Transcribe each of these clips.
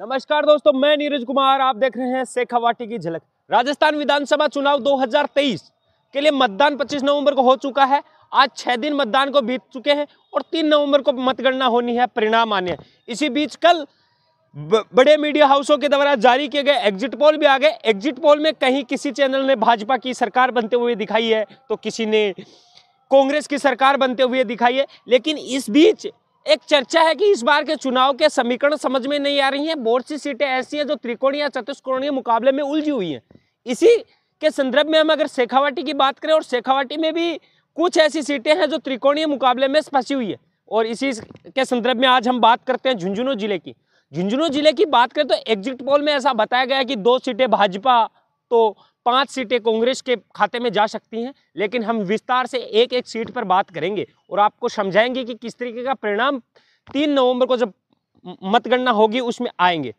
नमस्कार दोस्तों मैं नीरज कुमार आप देख रहे हैं शेखावाटी की झलक राजस्थान विधानसभा चुनाव 2023 के लिए मतदान 25 नवंबर को हो चुका है आज छह दिन मतदान को बीत चुके हैं और 3 नवंबर को मतगणना होनी है परिणाम आने इसी बीच कल बड़े मीडिया हाउसों के द्वारा जारी किए गए एग्जिट पोल भी आ गए एग्जिट पोल में कहीं किसी चैनल ने भाजपा की सरकार बनते हुए दिखाई है तो किसी ने कांग्रेस की सरकार बनते हुए दिखाई है लेकिन इस बीच एक चर्चा है कि इस बार के चुनाव के समीकरण समझ में नहीं आ रही हैं बहुत सी सीटें ऐसी हैं जो त्रिकोण या चतुष्कोणीय मुकाबले में उलझी हुई हैं इसी के संदर्भ में हम अगर शेखावाटी की बात करें और शेखावाटी में भी कुछ ऐसी सीटें हैं जो त्रिकोणीय मुकाबले में फंसी हुई है और इसी के संदर्भ में आज हम बात करते हैं झुंझुनू जिले की झुंझुनू जिले की बात करें तो एग्जिट पोल में ऐसा बताया गया कि दो सीटें भाजपा तो पांच सीटें कांग्रेस के खाते में जा सकती हैं लेकिन हम विस्तार से एक एक सीट पर बात करेंगे और आपको समझाएंगे कि किस तरीके का परिणाम तीन नवंबर को जब मतगणना होगी उसमें आएंगे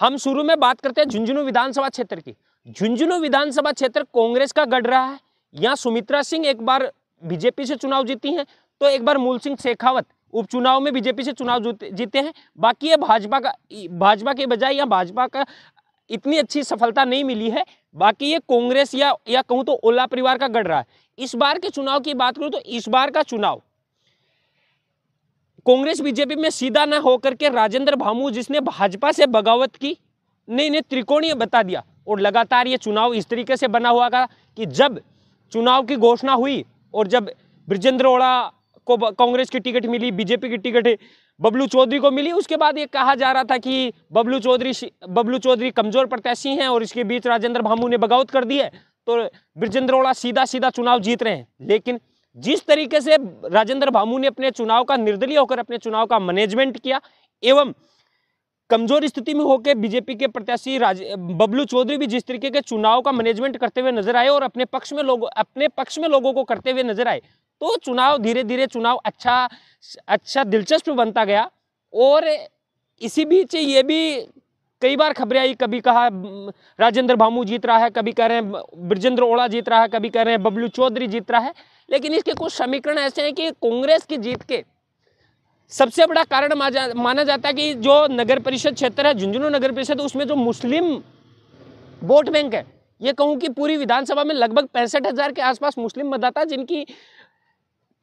हम शुरू में बात करते हैं झुंझुनू विधानसभा क्षेत्र की झुंझुनू विधानसभा क्षेत्र कांग्रेस का गढ़ रहा है यहाँ सुमित्रा सिंह एक बार बीजेपी से चुनाव जीती हैं तो एक बार मूल सिंह शेखावत उपचुनाव में बीजेपी से चुनाव जीते हैं बाकी ये भाजपा का भाजपा के बजाय या भाजपा का इतनी अच्छी सफलता नहीं मिली है बाकी ये कांग्रेस या या कहूँ तो ओला परिवार का गढ़ रहा है इस बार के चुनाव की बात करूँ तो इस बार का चुनाव कांग्रेस बीजेपी में सीधा ना होकर के राजेंद्र भामू जिसने भाजपा से बगावत की नहीं नहीं त्रिकोणीय बता दिया और लगातार ये चुनाव इस तरीके से बना हुआ था कि जब चुनाव की घोषणा हुई और जब ब्रजेंद्र ओड़ा को कांग्रेस की टिकट मिली बीजेपी की टिकट बबलू चौधरी को मिली उसके बाद ये कहा जा रहा था कि बबलू चौधरी बबलू चौधरी कमजोर प्रत्याशी हैं और इसके बीच राजेंद्र भामू ने बगावत कर दी है तो ब्रजेंद्र ओड़ा सीधा सीधा चुनाव जीत रहे हैं लेकिन जिस तरीके से राजेंद्र भामू ने अपने चुनाव का निर्दलीय होकर अपने चुनाव का मैनेजमेंट किया एवं कमजोर स्थिति में होकर बीजेपी के प्रत्याशी राज बबलू चौधरी भी जिस तरीके के चुनाव का मैनेजमेंट करते हुए नजर आए और अपने पक्ष में लोगों अपने पक्ष में लोगों को करते हुए नजर आए तो चुनाव धीरे धीरे चुनाव अच्छा अच्छा दिलचस्प बनता गया और इसी बीच ये भी कई बार खबरें आई कभी कहा राजेंद्र भामू जीत रहा है कभी कह रहे हैं ब्रजेंद्र ओड़ा जीत रहा है कभी कह रहे हैं बबलू चौधरी जीत रहा है लेकिन इसके कुछ समीकरण ऐसे हैं कि कांग्रेस की जीत के सबसे बड़ा कारण माना जाता है कि जो नगर परिषद क्षेत्र है झुंझुनू नगर परिषद उसमें जो मुस्लिम वोट बैंक है ये कहूँ कि पूरी विधानसभा में लगभग पैंसठ हज़ार के आसपास मुस्लिम मतदाता जिनकी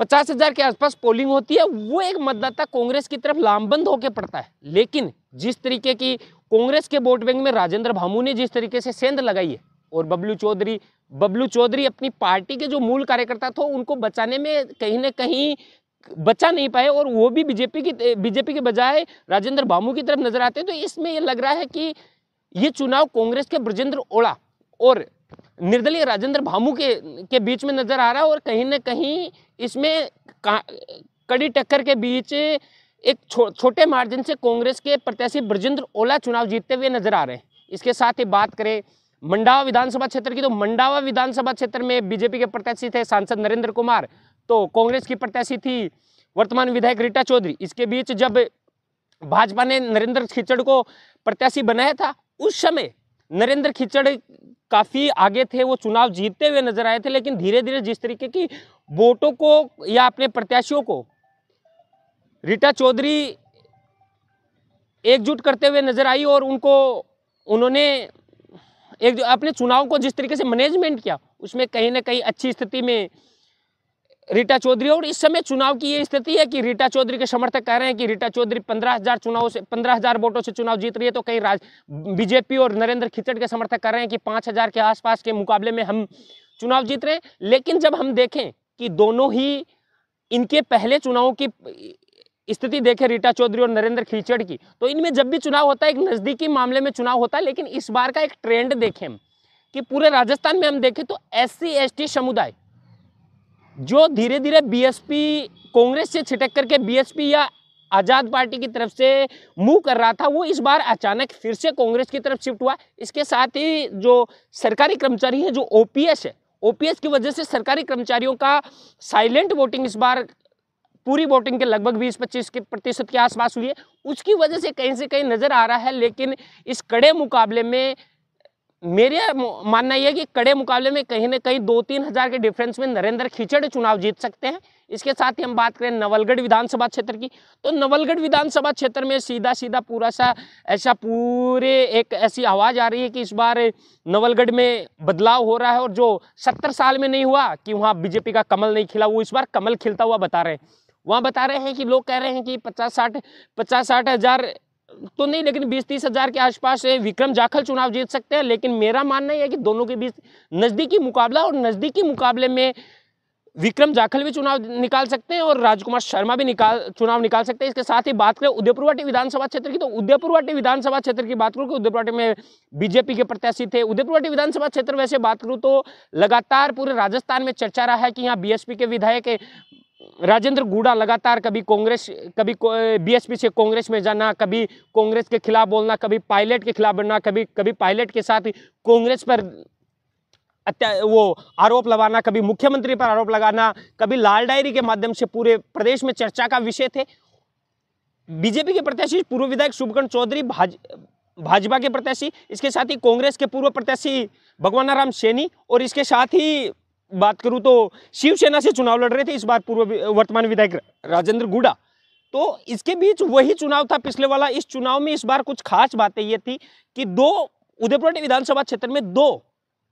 पचास हजार के आसपास पोलिंग होती है वो एक मतदाता कांग्रेस की तरफ लामबंद होकर पड़ता है लेकिन जिस तरीके की कांग्रेस के वोट बैंक में राजेंद्र भामू ने जिस तरीके से सेंध लगाई है और बबलू चौधरी बबलू चौधरी अपनी पार्टी के जो मूल कार्यकर्ता थे उनको बचाने में कहीं ना कहीं बचा नहीं पाए और वो भी बीजेपी की बीजेपी के बजाय राजेंद्र भामू की तरफ नजर आते तो इसमें ये लग रहा है कि ये चुनाव कांग्रेस के ब्रजेंद्र ओला और निर्दलीय राजेंद्र भामू के के बीच में नजर आ रहा है और कहीं ना कहीं इसमें कड़ी टक्कर के बीच एक छो, छोटे मार्जिन से कांग्रेस के प्रत्याशी ब्रजेंद्र ओला चुनाव जीतते हुए नजर आ रहे हैं इसके साथ ही बात करें मंडावा विधानसभा क्षेत्र की तो मंडावा विधानसभा क्षेत्र में बीजेपी के प्रत्याशी थे सांसद नरेंद्र कुमार तो कांग्रेस की प्रत्याशी थी वर्तमान विधायक रीटा चौधरी इसके बीच जब भाजपा ने नरेंद्र खिचड़ को प्रत्याशी बनाया था उस समय नरेंद्र खिचड़ काफ़ी आगे थे वो चुनाव जीतते हुए नजर आए थे लेकिन धीरे धीरे जिस तरीके की वोटों को या अपने प्रत्याशियों को रीटा चौधरी एकजुट करते हुए नजर आई और उनको उन्होंने एक अपने चुनाव को जिस तरीके से मैनेजमेंट किया उसमें कहीं ना कहीं अच्छी स्थिति में रीटा चौधरी और इस समय चुनाव की ये स्थिति है कि रीटा चौधरी के समर्थक कह रहे हैं कि रीटा चौधरी पंद्रह हजार चुनाव से पंद्रह हजार वोटों से चुनाव जीत रही है तो कहीं राज बीजेपी और नरेंद्र खिचड़ के समर्थक कह रहे हैं कि पाँच हजार के आसपास के मुकाबले में हम चुनाव जीत रहे हैं लेकिन जब हम देखें कि दोनों ही इनके पहले चुनाव की स्थिति देखें रीटा चौधरी और नरेंद्र खिचड़ की तो इनमें जब भी चुनाव होता है एक नज़दीकी मामले में चुनाव होता है लेकिन इस बार का एक ट्रेंड देखें कि पूरे राजस्थान में हम देखें तो एस सी समुदाय जो धीरे धीरे बीएसपी कांग्रेस से छिटक करके बीएसपी या आज़ाद पार्टी की तरफ से मुंह कर रहा था वो इस बार अचानक फिर से कांग्रेस की तरफ शिफ्ट हुआ इसके साथ ही जो सरकारी कर्मचारी हैं जो ओपीएस है ओपीएस की वजह से सरकारी कर्मचारियों का साइलेंट वोटिंग इस बार पूरी वोटिंग के लगभग 20-25 के प्रतिशत के आसपास हुई है उसकी वजह से कहीं से कहीं नज़र आ रहा है लेकिन इस कड़े मुकाबले में मेरा मानना यह है कि कड़े मुकाबले में कहीं ना कहीं दो तीन हजार के डिफरेंस में नरेंद्र खिचड़ चुनाव जीत सकते हैं इसके साथ ही हम बात करें नवलगढ़ विधानसभा क्षेत्र की तो नवलगढ़ विधानसभा क्षेत्र में सीधा सीधा पूरा सा ऐसा पूरे एक ऐसी आवाज़ आ रही है कि इस बार नवलगढ़ में बदलाव हो रहा है और जो सत्तर साल में नहीं हुआ कि वहाँ बीजेपी का कमल नहीं खिला वो इस बार कमल खिलता हुआ बता रहे हैं वहाँ बता रहे हैं कि लोग कह रहे हैं कि पचास साठ पचास साठ हज़ार तो नहीं लेकिन बीस तीस हजार के आसपास विक्रम जाखल चुनाव जीत सकते हैं लेकिन मेरा मानना है कि दोनों के बीच नज़दीकी मुकाबला और नज़दीकी मुकाबले में विक्रम जाखल भी चुनाव निकाल सकते हैं और राजकुमार शर्मा भी निकाल चुनाव निकाल सकते हैं इसके साथ ही बात करें उदयपुरवाटी विधानसभा क्षेत्र की तो उदयपुरवाटी विधानसभा क्षेत्र की बात करूं कि उदयपुरवाटी में बीजेपी के प्रत्याशी थे उदयपुरवाटी विधानसभा क्षेत्र वैसे बात करूं तो लगातार पूरे राजस्थान में चर्चा रहा है कि यहाँ बी के विधायक राजेंद्र गुड़ा लगातार कभी कांग्रेस कभी बीएसपी से कांग्रेस में जाना कभी कांग्रेस के खिलाफ बोलना कभी पायलट के खिलाफ बोलना कभी कभी पायलट के साथ कांग्रेस पर वो आरोप लगाना कभी मुख्यमंत्री पर आरोप लगाना कभी लाल डायरी के माध्यम से पूरे प्रदेश में चर्चा का विषय थे बीजेपी के प्रत्याशी पूर्व विधायक शुभकर्ण चौधरी भाज भाजपा के प्रत्याशी इसके साथ ही कांग्रेस के पूर्व प्रत्याशी भगवान राम सैनी और इसके साथ ही बात करूँ तो शिवसेना से चुनाव लड़ रहे थे इस बार पूर्व वर्तमान विधायक राजेंद्र गुड़ा तो इसके बीच वही चुनाव था पिछले वाला इस चुनाव में इस बार कुछ खास बातें ये थी कि दो उदयपुर विधानसभा क्षेत्र में दो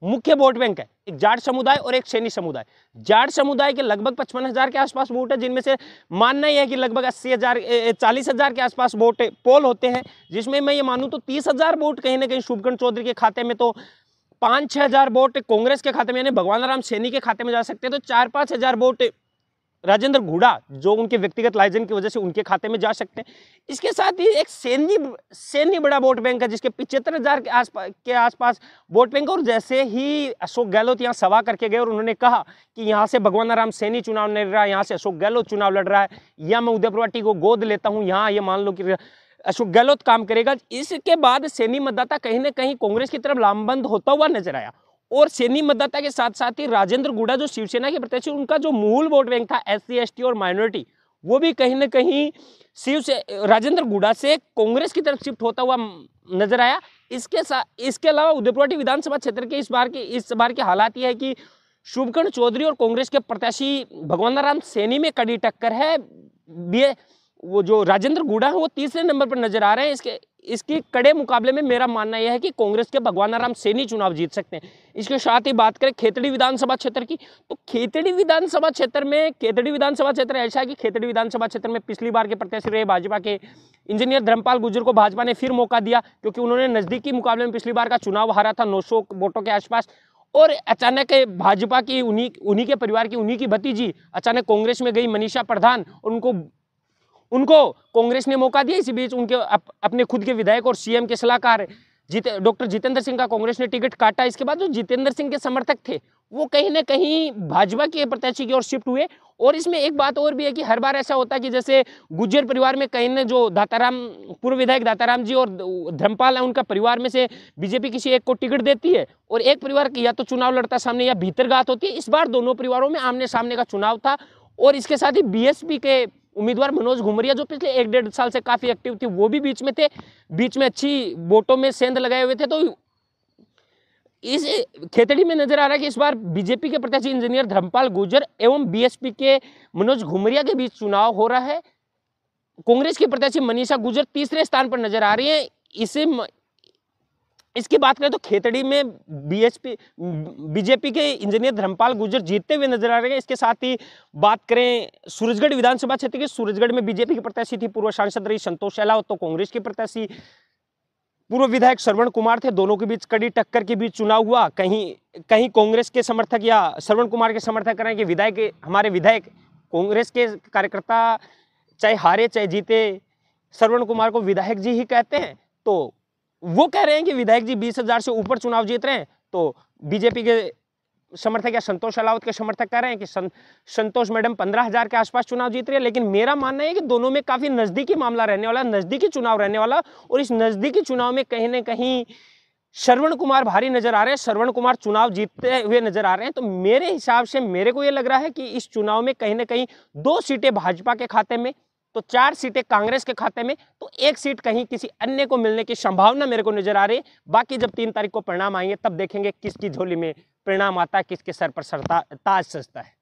मुख्य वोट बैंक है एक जाट समुदाय और एक सैनी समुदाय जाट समुदाय के लगभग पचपन हजार के आसपास वोट है जिनमें से मानना ही है कि लगभग अस्सी हजार चालीस हजार के आसपास वोट पोल होते हैं जिसमें मैं ये मानूं तो तीस हजार वोट कहीं ना कहीं शुभकंठ चौधरी के खाते में तो पाँच छः हज़ार वोट कांग्रेस के खाते में यानी भगवान राम सैनी के खाते में जा सकते हैं तो चार पाँच हज़ार वोट राजेंद्र घुड़ा जो उनके व्यक्तिगत लाइजन की वजह से उनके खाते में जा सकते हैं इसके साथ ही एक सैनी सैनी बड़ा वोट बैंक है जिसके पिछहत्तर हज़ार के आसपास के आसपास वोट बैंक और जैसे ही अशोक गहलोत यहाँ सवा करके गए और उन्होंने कहा कि यहाँ से भगवान राम सैनी चुनाव लड़ रहा है यहाँ से अशोक गहलोत चुनाव लड़ रहा है या मैं उदयपुर पार्टी को गोद लेता हूँ यहाँ ये मान लो कि अशोक गहलोत काम करेगा इसके बाद सैनी मतदाता कहीं ना कहीं कांग्रेस की तरफ लामबंद होता हुआ नजर आया और सैनी मतदाता के साथ साथ ही राजेंद्र गुड़ा जो शिवसेना के प्रत्याशी उनका जो मूल वोट बैंक था एस सी और माइनॉरिटी वो भी कहीं ना कहीं शिव से राजेंद्र गुड़ा से कांग्रेस की तरफ शिफ्ट होता हुआ नजर आया इसके साथ इसके अलावा उदयपुरवाटी विधानसभा क्षेत्र के इस बार के इस बार के हालात ये है कि शुभकर्ण चौधरी और कांग्रेस के प्रत्याशी भगवान नारायण सैनी में कड़ी टक्कर है वो जो राजेंद्र गुड़ा है वो तीसरे नंबर पर नजर आ रहे हैं इसके इसके कड़े मुकाबले में मेरा मानना यह है कि कांग्रेस के राम सेनी चुनाव जीत सकते हैं इसके साथ ही बात करें खेतड़ी विधानसभा क्षेत्र की तो खेतड़ी विधानसभा क्षेत्र में खेतड़ी विधानसभा क्षेत्र ऐसा है कि खेतड़ी विधानसभा क्षेत्र में पिछली बार के प्रत्याशी रहे भाजपा के इंजीनियर धर्मपाल गुजर को भाजपा ने फिर मौका दिया क्योंकि उन्होंने नज़दीकी मुकाबले में पिछली बार का चुनाव हारा था नौ वोटों के आसपास और अचानक भाजपा की उन्हीं उन्हीं के परिवार की उन्हीं की भतीजी अचानक कांग्रेस में गई मनीषा प्रधान और उनको उनको कांग्रेस ने मौका दिया इसी बीच उनके अप, अपने खुद के विधायक और सीएम के सलाहकार जीते डॉक्टर जितेंद्र सिंह का कांग्रेस ने टिकट काटा इसके बाद जो जितेंद्र सिंह के समर्थक थे वो कहीं ना कहीं भाजपा के प्रत्याशी की ओर शिफ्ट हुए और इसमें एक बात और भी है कि हर बार ऐसा होता है कि जैसे गुज्जर परिवार में कहीं ना जो दाताराम पूर्व विधायक दाताराम जी और धर्मपाल है उनका परिवार में से बीजेपी किसी एक को टिकट देती है और एक परिवार की या तो चुनाव लड़ता सामने या भीतरघात होती है इस बार दोनों परिवारों में आमने सामने का चुनाव था और इसके साथ ही बीएसपी के उम्मीदवार मनोज घुमरिया जो पिछले एक डेढ़ साल से काफ़ी एक्टिव थे वो भी बीच में थे बीच में अच्छी वोटों में सेंध लगाए हुए थे तो इस खेतड़ी में नजर आ रहा है कि इस बार बीजेपी के प्रत्याशी इंजीनियर धर्मपाल गुजर एवं बीएसपी के मनोज घुमरिया के बीच चुनाव हो रहा है कांग्रेस के प्रत्याशी मनीषा गुजर तीसरे स्थान पर नजर आ रही है इसे इसकी बात करें तो खेतड़ी में बीएसपी बीजेपी के इंजीनियर धर्मपाल गुर्जर जीतते हुए नजर आ रहे हैं इसके साथ ही बात करें सूरजगढ़ विधानसभा क्षेत्र के सूरजगढ़ में बीजेपी की प्रत्याशी थी पूर्व सांसद रही संतोष शैलावत तो कांग्रेस के प्रत्याशी पूर्व विधायक श्रवण कुमार थे दोनों के बीच कड़ी टक्कर के बीच चुनाव हुआ कहीं कहीं कांग्रेस के समर्थक या श्रवण कुमार के समर्थक करें कि विधायक हमारे विधायक कांग्रेस के कार्यकर्ता चाहे हारे चाहे जीते श्रवण कुमार को विधायक जी ही कहते हैं तो वो कह रहे हैं कि विधायक जी बीस हजार से ऊपर चुनाव जीत रहे हैं तो बीजेपी के समर्थक या संतोष अलावत के समर्थक कह रहे हैं कि सं, संतोष मैडम पंद्रह हजार के आसपास चुनाव जीत रही है लेकिन मेरा मानना है कि दोनों में काफ़ी नज़दीकी मामला रहने वाला नज़दीकी चुनाव रहने वाला और इस नज़दीकी चुनाव में कहीं ना कहीं श्रवण कुमार भारी नजर आ रहे हैं श्रवण कुमार चुनाव जीतते हुए नजर आ रहे हैं तो मेरे हिसाब से मेरे को ये लग रहा है कि इस चुनाव में कहीं ना कहीं दो सीटें भाजपा के खाते में तो चार सीटें कांग्रेस के खाते में तो एक सीट कहीं किसी अन्य को मिलने की संभावना मेरे को नजर आ रही है बाकी जब तीन तारीख को परिणाम आएंगे तब देखेंगे किसकी झोली में परिणाम आता है किसके सर पर सरता ताज सजता है